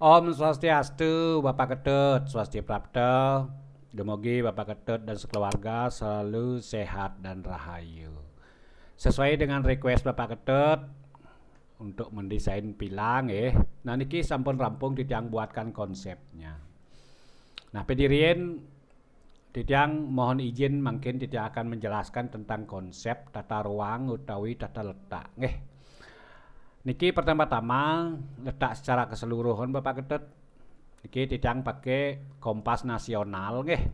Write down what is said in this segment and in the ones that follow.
Om Swastiastu, Bapak Ketut, Swasti Prapta. Demogi Bapak Ketut dan sekeluarga selalu sehat dan rahayu. Sesuai dengan request Bapak Ketut untuk mendesain pilang eh. Nah niki sampun rampung titiang buatkan konsepnya. Nah pedirien titiang mohon izin mungkin titiang akan menjelaskan tentang konsep tata ruang utawi tata letak. eh. Niki pertama-tama letak secara keseluruhan Bapak ketut. Niki tidak pakai kompas nasional nggih.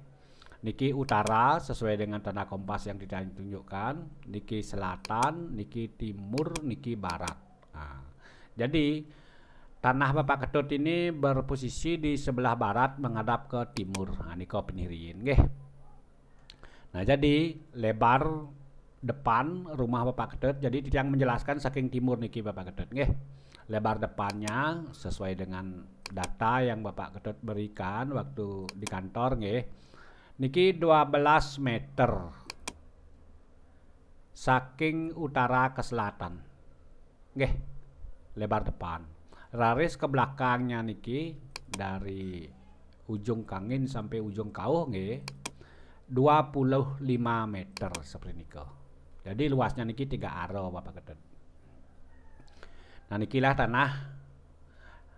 Niki utara sesuai dengan tanda kompas yang ditunjukkan. Niki selatan, niki timur, niki barat. Nah, jadi tanah Bapak Ketut ini berposisi di sebelah barat menghadap ke timur. Nah, niko penirin nggih. Nah, jadi lebar depan rumah Bapak Kedet. Jadi yang menjelaskan saking timur niki Bapak Kedet nggih. Lebar depannya sesuai dengan data yang Bapak Kedet berikan waktu di kantor nggih. Niki 12 meter saking utara ke selatan. Nggih. Lebar depan. Raris ke belakangnya niki dari ujung kangin sampai ujung kauh nggih 25 meter seperti niko jadi luasnya niki tiga aro Bapak Ketut. Nah nikilah tanah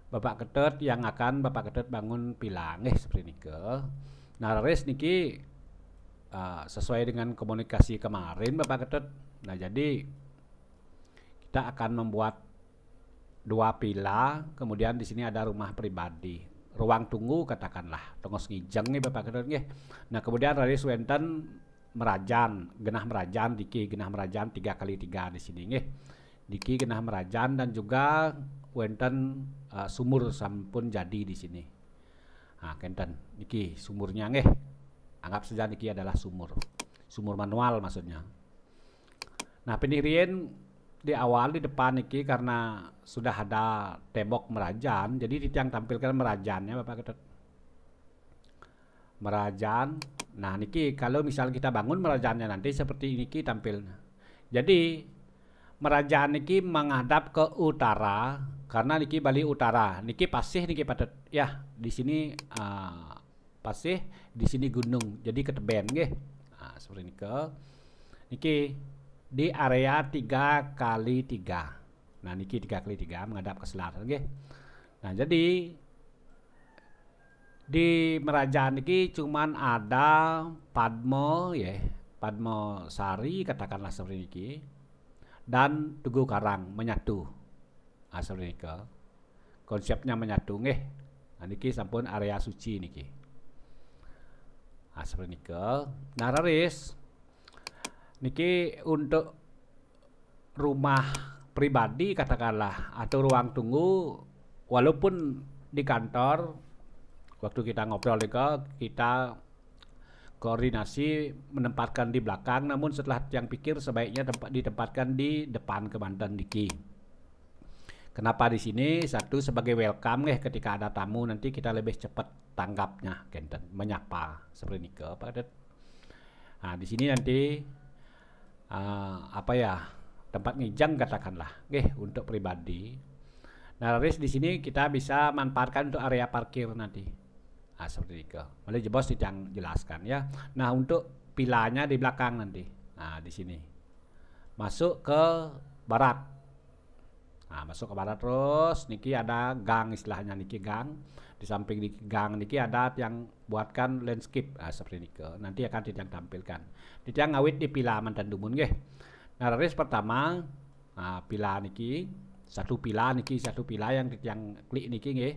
Bapak Ketut yang akan Bapak Ketut bangun pilang nah, eh seperti ini ke. Nah res niki uh, sesuai dengan komunikasi kemarin Bapak Ketut. Nah jadi kita akan membuat dua pila, kemudian di sini ada rumah pribadi. Ruang tunggu katakanlah, tunggu ngijeng nih Bapak Ketut nih. Nah kemudian dari Wenten merajan genah merajan diki genah merajan tiga kali tiga di sini nih diki genah merajan dan juga wenten uh, eh, sumur sampun jadi di sini nah kenten diki sumurnya nih anggap saja diki adalah sumur sumur manual maksudnya nah penirian di awal di depan niki karena sudah ada tembok merajan jadi di tiang tampilkan merajannya Bapak Ketut merajan Nah, niki kalau misal kita bangun merajaannya nanti seperti niki tampil. Jadi merajaan niki menghadap ke utara karena niki Bali utara. Niki pasih niki padat. Ya, di sini uh, pasih, di sini gunung. Jadi keteben nggih. Nah, seperti niki. Niki di area 3 kali 3. Nah, niki 3 kali 3 menghadap ke selatan nggih. Nah, jadi di Merajaan ini cuman ada Padmo ya Padmo Sari katakanlah seperti ini dan Tugu Karang menyatu asal ah, ini konsepnya menyatu nih nah, niki sampun area suci niki asal ah, ini nah raris niki untuk rumah pribadi katakanlah atau ruang tunggu walaupun di kantor waktu kita ngobrol itu kita koordinasi menempatkan di belakang namun setelah yang pikir sebaiknya tempat ditempatkan di depan kemantan Diki. Kenapa di sini? Satu sebagai welcome ketika ada tamu nanti kita lebih cepat tanggapnya, kenten menyapa seperti ini pada. Nah di sini nanti uh, apa ya tempat ngijang katakanlah, oke untuk pribadi. Nah, di sini kita bisa manfaatkan untuk area parkir nanti. Nah, seperti itu. Oleh bos sedang jelaskan ya. Nah, untuk pilanya di belakang nanti. Nah, di sini. Masuk ke barat. Nah, masuk ke barat terus niki ada gang istilahnya niki gang. Di samping niki gang niki ada yang buatkan landscape nah, seperti niki. Nanti akan tidak tampilkan. Tidak ngawit di pila mantan dumun nggih. Nah, raris pertama nah, pila niki satu pila niki satu pila yang yang klik niki nggih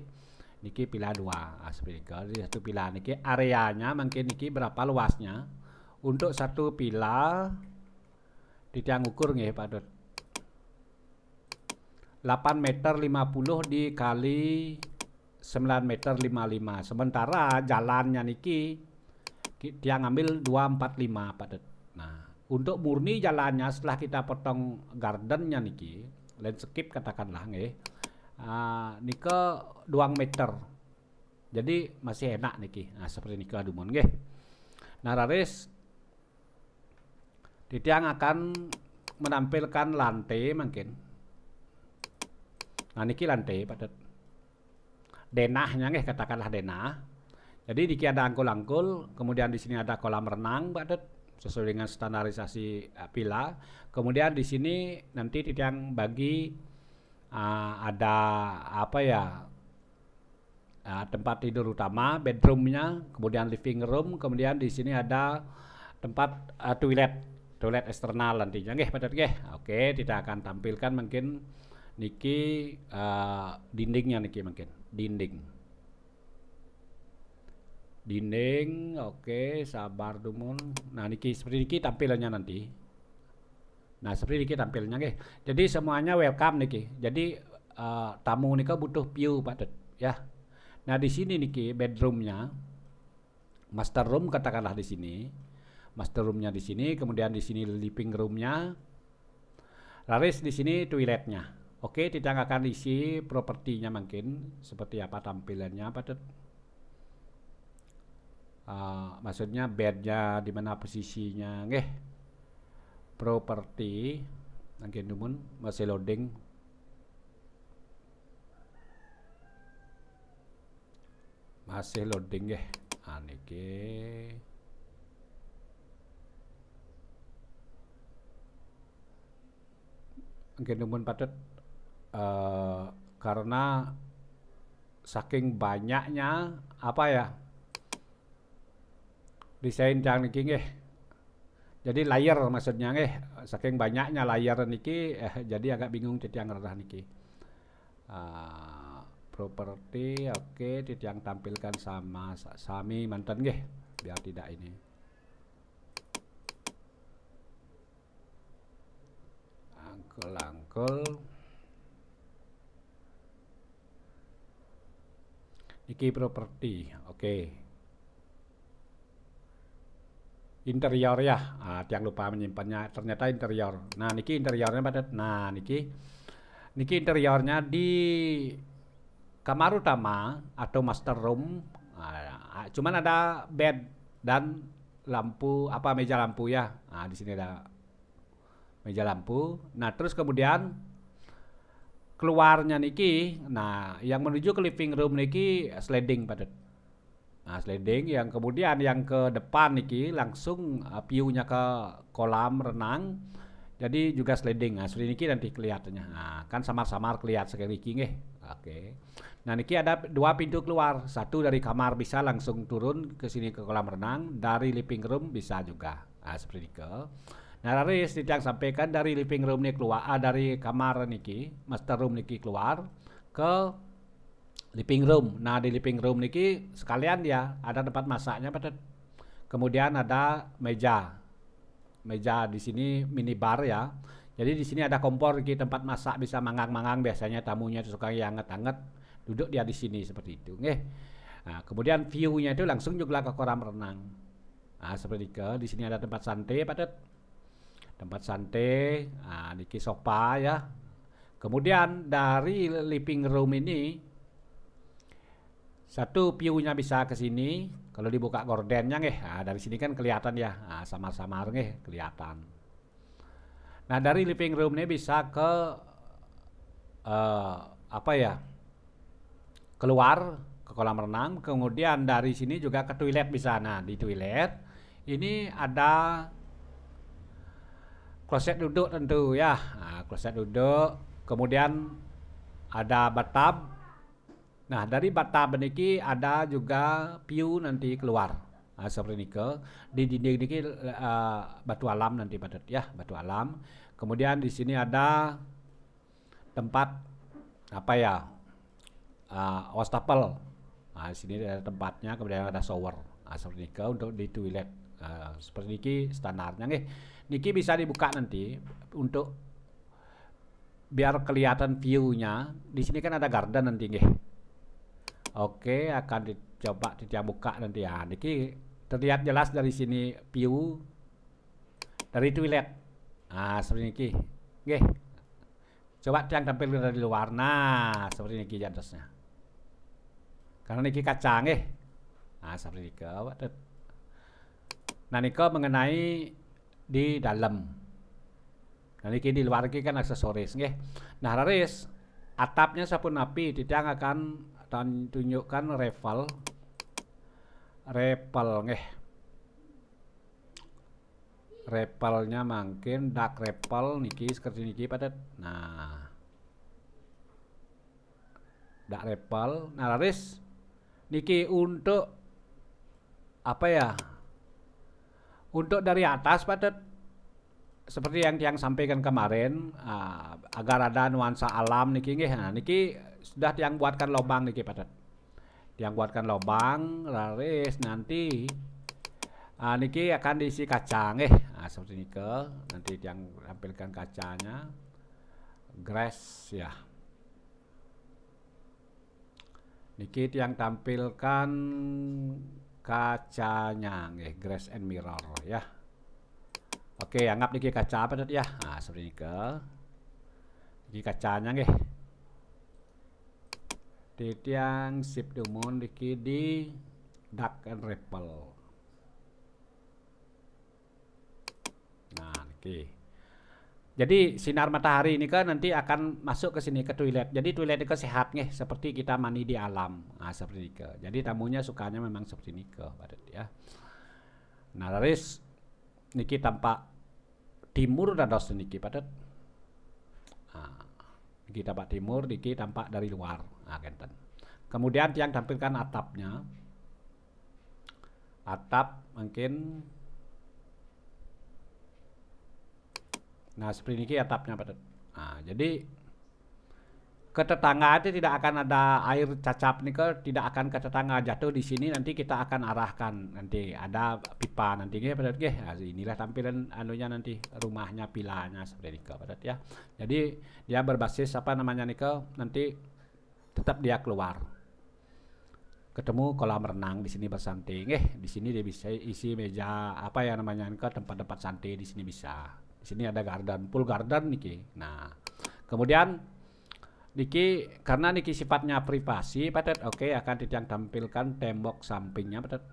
niki pilihan dua ah, speaker di satu pilihan niki areanya mungkin niki berapa luasnya untuk satu pila di tiang ukur nih Pak Dut 8 meter 50 dikali 9 meter 55 sementara jalannya niki dia ngambil 245 Pak Dut nah untuk murni jalannya setelah kita potong gardennya niki landscape katakanlah nih. Ah, nikel 2 meter jadi masih enak niki nah seperti nikel adumon nggih nah raris ditiang akan menampilkan lantai mungkin nah niki lantai padat denahnya nggih katakanlah denah jadi niki ada angkul-angkul kemudian di sini ada kolam renang pada sesuai dengan standarisasi eh, pila kemudian di sini nanti titiang bagi uh, ada apa ya uh, tempat tidur utama, bedroomnya, kemudian living room, kemudian di sini ada tempat uh, toilet, toilet eksternal nantinya, nggih, benar nggih. Oke, tidak akan tampilkan mungkin niki uh, dindingnya niki mungkin dinding dinding oke sabar dumun nah niki seperti niki tampilannya nanti Nah seperti ini tampilnya nggih. Jadi semuanya welcome niki. Jadi uh, tamu nika butuh view Pak Ded ya. Nah di sini niki bedroomnya, master room katakanlah di sini, master roomnya di sini, kemudian di sini living roomnya, laris di sini toiletnya. Oke, tidak akan isi propertinya mungkin seperti apa tampilannya Pak Ded. Uh, maksudnya bednya di mana posisinya, nggih property again naman masih loading masih loading ya aniki ah, again naman padat uh, eh, karena saking banyaknya apa ya desain yang ini ya jadi layer maksudnya eh saking banyaknya layer niki eh, jadi agak bingung yang rendah niki uh, properti oke okay, yang tampilkan sama sami mantan nggih biar tidak ini angkel angkel niki properti oke okay interior ya nah, tiang lupa menyimpannya ternyata interior nah niki interiornya pada nah niki niki interiornya di kamar utama atau master room nah, cuman ada bed dan lampu apa meja lampu ya nah di sini ada meja lampu nah terus kemudian keluarnya niki nah yang menuju ke living room niki sliding pada. Nah, sliding yang kemudian yang ke depan niki langsung uh, piunya ke kolam renang. Jadi juga sliding. Nah, sliding niki nanti kelihatannya. Nah, kan samar-samar kelihat sekali niki nggih. Oke. Nah, niki ada dua pintu keluar. Satu dari kamar bisa langsung turun ke sini ke kolam renang, dari living room bisa juga. Nah, seperti itu. Nah, dari yang sampaikan dari living room nih keluar, ah, dari kamar niki, master room niki keluar ke living room. Nah di living room niki sekalian ya ada tempat masaknya, pada kemudian ada meja, meja di sini minibar ya. Jadi di sini ada kompor di tempat masak bisa mangang-mangang biasanya tamunya suka yang anget-anget duduk dia di sini seperti itu. Nge. Nah, kemudian view-nya itu langsung juga ke kolam renang. Nah, seperti ke di sini ada tempat santai padat. Tempat santai, nah, niki sofa ya. Kemudian dari living room ini satu piunya bisa ke sini, kalau dibuka gordennya nih, Nah, dari sini kan kelihatan ya. Nah, samar-samar nih kelihatan. Nah, dari living room ini bisa ke uh, apa ya? Keluar ke kolam renang, kemudian dari sini juga ke toilet bisa. Nah, di toilet ini ada kloset duduk tentu ya. Nah, kloset duduk, kemudian ada bathtub Nah, dari bata beniki ada juga piu nanti keluar. Nah, seperti nikel di dinding ini uh, batu alam nanti pada ya, batu alam. Kemudian di sini ada tempat apa ya? Uh, eh, wastafel. Nah, di sini ada tempatnya, kemudian ada shower. Nah, seperti nikel untuk di toilet. Uh, seperti niki standarnya nih. Niki bisa dibuka nanti untuk biar kelihatan view-nya. Di sini kan ada garden nanti nih Oke, akan dicoba kita buka nanti ya. Niki terlihat jelas dari sini view dari toilet. Nah, seperti ini. Oke. Coba yang tampil dari luar. Nah, seperti ini jadosnya. Karena niki kacang eh. Nah, seperti ini. Nah, niko mengenai di dalam. Nah, niki di luar ini kan aksesoris, nggih. Nah, laris atapnya sapun api tidak akan dan tunjukkan reval repel ngeh repelnya mungkin dark repel niki seperti niki padat nah dark repel nah laris niki untuk apa ya untuk dari atas padat seperti yang yang sampaikan kemarin uh, agar ada nuansa alam niki nggih nah niki sudah yang buatkan lubang niki padat yang buatkan lubang laris nanti uh, niki akan diisi kacang eh nah, seperti nike nanti yang tampilkan kacanya grass ya niki yang tampilkan kacanya eh grass and mirror ya Oke, anggap dikit kaca apa tadi ya? Ah seperti ini ke. Niki kacanya nggih. yang sip dumon niki di dark and ripple. Nah, niki. Jadi sinar matahari ini kan nanti akan masuk ke sini ke toilet. Jadi toilet ini sehat nih seperti kita mandi di alam. Nah, seperti ini. ke. Jadi tamunya sukanya memang seperti ini ke ya. Nah, laris niki tampak timur dados niki padet nah, niki tampak timur niki tampak dari luar agenten ah, kemudian tiang tampilkan atapnya atap mungkin nah seperti ini atapnya padat nah jadi ke tetangga itu tidak akan ada air cacap nih ke tidak akan ke tetangga jatuh di sini nanti kita akan arahkan nanti ada pipa nanti ya ke ya inilah tampilan anunya nanti rumahnya pilanya seperti itu padat ya jadi dia berbasis apa namanya nih ke nanti tetap dia keluar ketemu kolam renang di sini bersantai eh di sini dia bisa isi meja apa ya namanya ke tempat-tempat santai di sini bisa di sini ada garden pool garden nih nah kemudian Niki karena niki sifatnya privasi, Padet. Oke, okay, akan ditampilkan tembok sampingnya, Padet.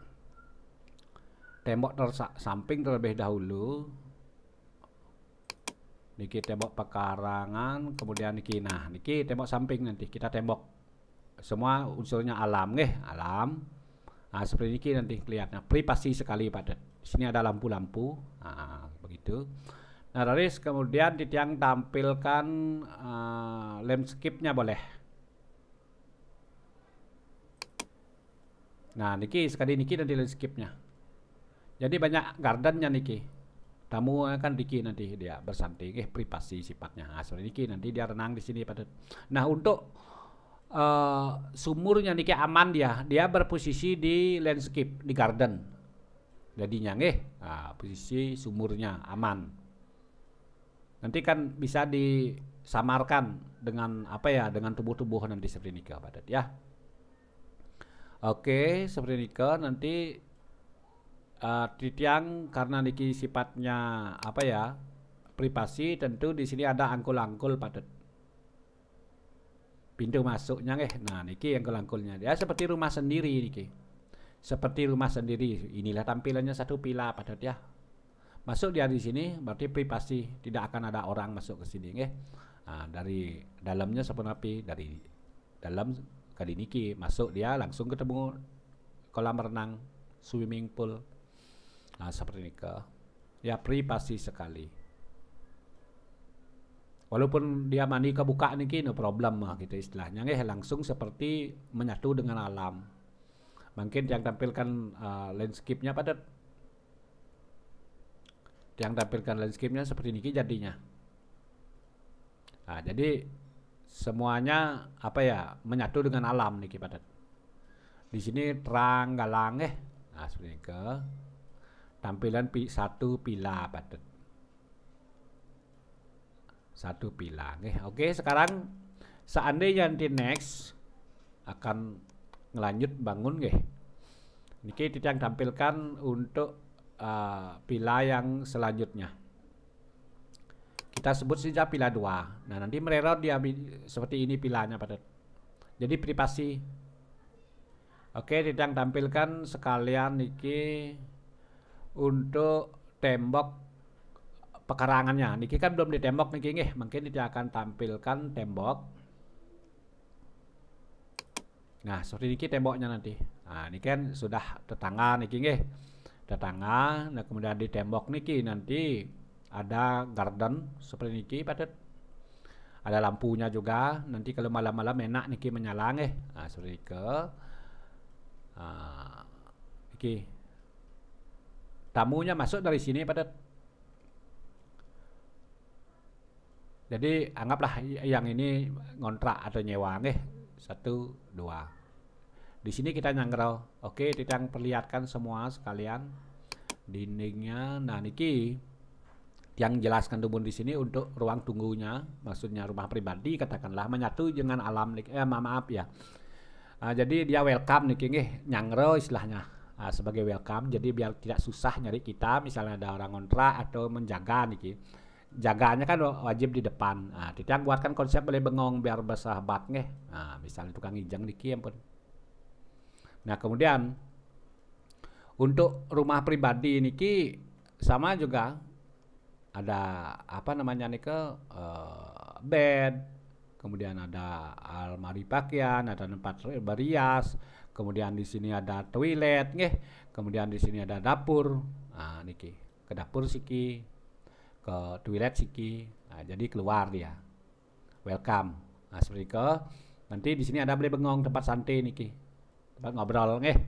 Tembok ter samping terlebih dahulu. Niki tembok pekarangan, kemudian niki nah, niki tembok samping nanti kita tembok semua unsurnya alam, nih alam. Nah, seperti Niki nanti kelihatannya privasi sekali padat. Di sini ada lampu-lampu. Nah, begitu. Nah, Riris, kemudian di tiang tampilkan uh, landscape-nya boleh. Nah, Niki sekali Niki nanti landscape-nya. Jadi banyak gardennya Niki. Tamu kan Niki nanti dia bersantai, eh, privasi sifatnya. Nah, sorry, Niki nanti dia renang di sini pada. Nah, untuk uh, sumurnya Niki aman dia, dia berposisi di landscape, di garden. Jadinya, eh, nah, posisi sumurnya aman nanti kan bisa disamarkan dengan apa ya dengan tubuh tubuh nanti seperti nikah padat ya oke seperti nikah nanti uh, karena niki sifatnya apa ya privasi tentu di sini ada angkul-angkul padat pintu masuknya nih nah niki angkul-angkulnya ya seperti rumah sendiri niki seperti rumah sendiri inilah tampilannya satu pila padat ya masuk dia di sini berarti pri pasti tidak akan ada orang masuk ke sini nggih. Nah, dari dalamnya sepenapi dari dalam kali niki masuk dia langsung ketemu kolam renang swimming pool nah seperti ini ke ya pri pasti sekali walaupun dia mandi kebuka niki no problem lah gitu istilahnya nggih langsung seperti menyatu dengan alam mungkin yang tampilkan uh, landscape-nya pada yang tampilkan landscape-nya seperti ini jadinya. Nah, jadi semuanya apa ya menyatu dengan alam nih padat. Di sini terang galang eh. Nah, seperti ini ke tampilan pi, satu pila padat. Satu pila. Eh, oke, sekarang seandainya nanti next akan ngelanjut bangun nih. Niki titik tampilkan untuk uh, pila yang selanjutnya kita sebut saja pila 2 nah nanti mererot dia seperti ini pilanya pada jadi privasi oke tidak tampilkan sekalian niki untuk tembok pekarangannya niki kan belum ditembok niki nih mungkin tidak akan tampilkan tembok nah seperti niki temboknya nanti nah ini kan sudah tetangga niki nih tetangga nah kemudian di tembok niki nanti ada garden seperti niki padat ada lampunya juga nanti kalau malam-malam enak niki menyala eh nah, seperti ke uh, ah, niki tamunya masuk dari sini padat jadi anggaplah yang ini ngontrak atau nyewa nih, satu dua di sini kita nyangkral oke kita perlihatkan semua sekalian dindingnya nah niki yang jelaskan tubuh di sini untuk ruang tunggunya maksudnya rumah pribadi katakanlah menyatu dengan alam niki eh, maaf ya nah, jadi dia welcome niki nih nyangro istilahnya nah, sebagai welcome jadi biar tidak susah nyari kita misalnya ada orang kontra atau menjaga niki jagaannya kan wajib di depan nah, kita buatkan konsep boleh bengong biar bersahabat nih, nah, misalnya tukang ijang niki yang pun Nah kemudian untuk rumah pribadi niki sama juga ada apa namanya ke uh, bed, kemudian ada almari pakaian, ada tempat berias, kemudian di sini ada toilet, nih kemudian di sini ada dapur, nah, niki ke dapur siki, ke toilet siki, nah, jadi keluar dia, welcome, nah seperti ke nanti di sini ada beli bengong tempat santai niki, tempat ngobrol nggih.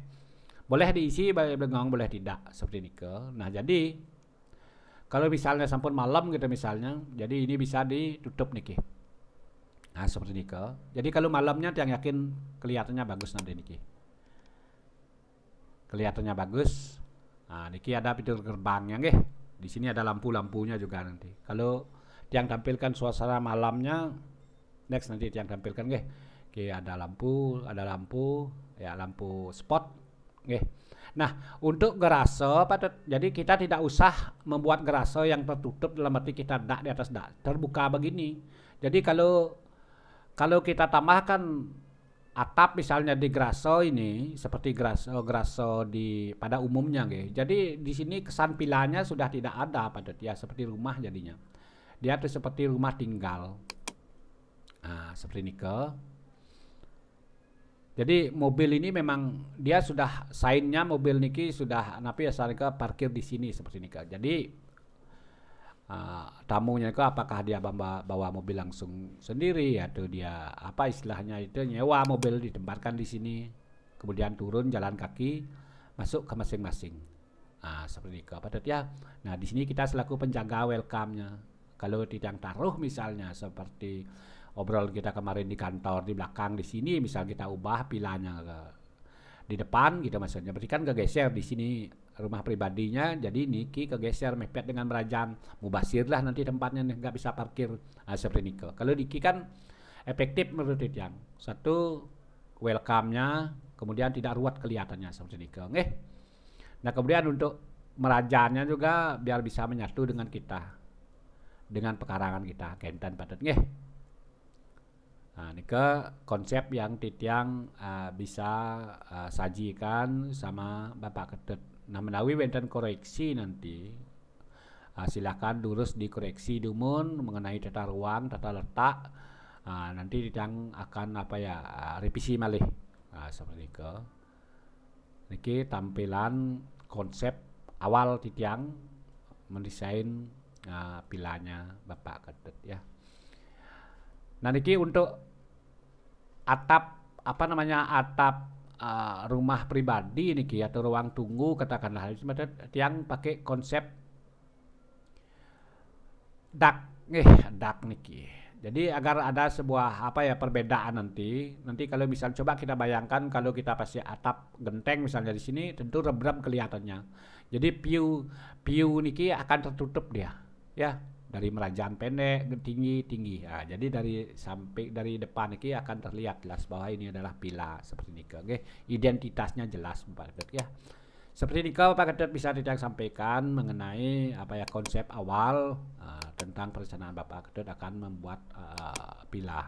Boleh diisi boleh bengong, boleh tidak seperti nikel. Nah, jadi kalau misalnya sampun malam gitu misalnya, jadi ini bisa ditutup niki. Nah, seperti nikel. Jadi kalau malamnya yang yakin kelihatannya bagus nanti niki. Kelihatannya bagus. Nah, niki ada pintu gerbangnya nggih. Di sini ada lampu-lampunya juga nanti. Kalau yang tampilkan suasana malamnya next nanti yang tampilkan nggih. Oke, ada lampu, ada lampu, ya lampu spot nggih. Nah, untuk gerase pada jadi kita tidak usah membuat gerase yang tertutup dalam arti kita dak di atas dak, terbuka begini. Jadi kalau kalau kita tambahkan atap misalnya di graso ini seperti graso graso di pada umumnya gitu. Jadi di sini kesan pilanya sudah tidak ada pada ya seperti rumah jadinya. Dia tuh seperti rumah tinggal. Nah, seperti ini ke jadi mobil ini memang dia sudah sainnya mobil niki sudah napi ya sarika parkir di sini seperti ini kak. Jadi uh, tamunya itu apakah dia bawa, bawa mobil langsung sendiri atau dia apa istilahnya itu nyewa mobil ditempatkan di sini kemudian turun jalan kaki masuk ke masing-masing. Nah, seperti itu apa ya. Nah, di sini kita selaku penjaga welcome-nya. Kalau tidak taruh misalnya seperti Obrol kita kemarin di kantor di belakang di sini misal kita ubah pilanya ke di depan gitu maksudnya berarti kan kegeser di sini rumah pribadinya jadi Niki kegeser mepet dengan merajam. Mubasir lah nanti tempatnya nggak bisa parkir nah, seperti Niko kalau Niki kan efektif menurut yang satu welcome-nya kemudian tidak ruwet kelihatannya seperti Niko eh nah kemudian untuk merajanya juga biar bisa menyatu dengan kita dengan pekarangan kita kenten patut Nih. Nah, ini ke konsep yang titiang uh, eh, bisa uh, sajikan sama Bapak Ketet. Nah, menawi wenten koreksi nanti, uh, silakan lurus dikoreksi dumun mengenai tata ruang, tata letak. Uh, nanti titiang akan apa ya uh, revisi malih. Nah, seperti ke. Niki tampilan konsep awal titiang mendesain uh, pilanya Bapak Ketet ya. Nah, ini untuk atap apa namanya atap uh, rumah pribadi ini ki atau ruang tunggu katakanlah yang pakai konsep dak eh dak niki jadi agar ada sebuah apa ya perbedaan nanti nanti kalau misalnya coba kita bayangkan kalau kita pasti atap genteng misalnya di sini tentu rebram kelihatannya jadi piu piu niki akan tertutup dia ya dari merajaan pendek tinggi tinggi nah, jadi dari sampai dari depan ini akan terlihat jelas bahwa ini adalah pila seperti ini oke identitasnya jelas Bapak ya seperti Kalau Pak Ketut bisa tidak sampaikan mengenai apa ya konsep awal uh, tentang perencanaan Bapak Ketut akan membuat uh, pila uh,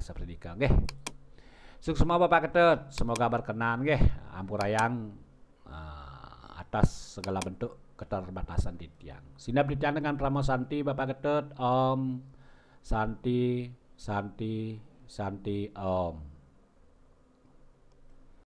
seperti ini. oke okay? semua Bapak Kedet semoga berkenan oke okay? ampurayang uh, atas segala bentuk keterbatasan di tiang. Sinap di tiang dengan Pramo Santi, Bapak Ketut, Om, Santi, Santi, Santi, Om.